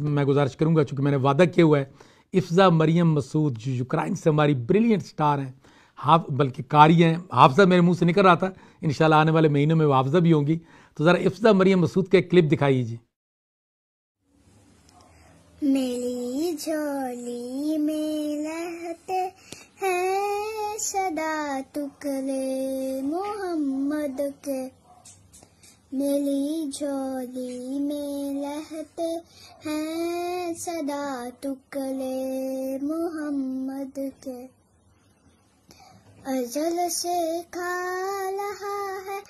मैं गुजारिश करूंगा चूंकि मैंने वादा किया हुआ है इफ्ज़ा मरियम मसूद जो यूक्राइन से हमारी ब्रिलियंट स्टार हैं हाफ बल्कि कारी हैं हाफजा मेरे मुंह से निकल रहा था इन आने वाले महीनों में वो हाफजा भी होंगी तो ज़रा इफ्ज़ा मरियम मसूद का एक क्लिप दिखाइए मेरी झोली में रहते हैं सदा टुकड़े मोहम्मद के मिली झोली में लहते हैं सदा टुकड़े मोहम्मद के अजल से खा रहा है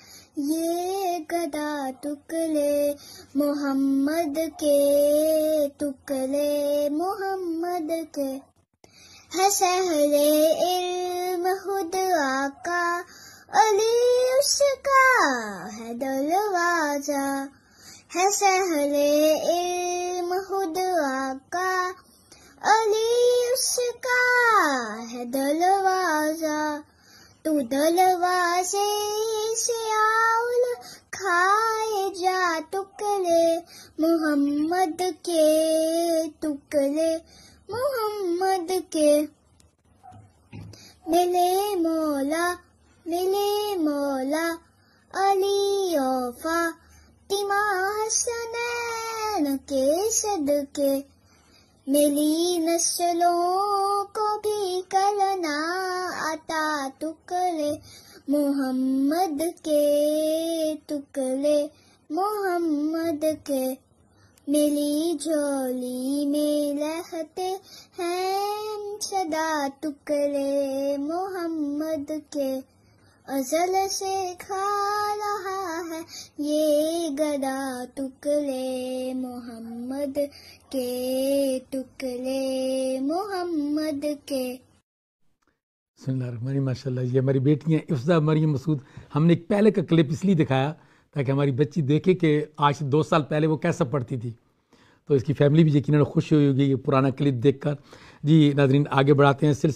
ये गदा टुकड़े मोहम्मद के टुकड़े मोहम्मद के है सहरे इल्म खुद आका अली का है दरवाजा है सहले इल्म हुदवा का अली उसका है दरवाजा तू दरवाजे से आउल खाए जा टुकड़े मोहम्मद के टुकड़े मोहम्मद के मिले मौला मिले मौला अली ओफा तिमा हसनैन के सदके मिली नस्लों को भी करना आता टुकड़े मोहम्मद के टुकड़े मोहम्मद के मिली झोली में लहते हैं सदा टुकड़े मोहम्मद के अजल से खा रहा है ये गदा टुकले मोहम्मद के टुकले मोहम्मद के सुनलारमानी माशाल्लाह ये हमारी बेटियाँ इफ्जा मरियम मसूद हमने एक पहले का क्लिप इसलिए दिखाया ताकि हमारी बच्ची देखे कि आज दो साल पहले वो कैसा पढ़ती थी तो इसकी फैमिली भी यकीन खुश हुई होगी ये पुराना क्लिप देखकर जी नाजरीन आगे बढ़ाते हैं सिलसिला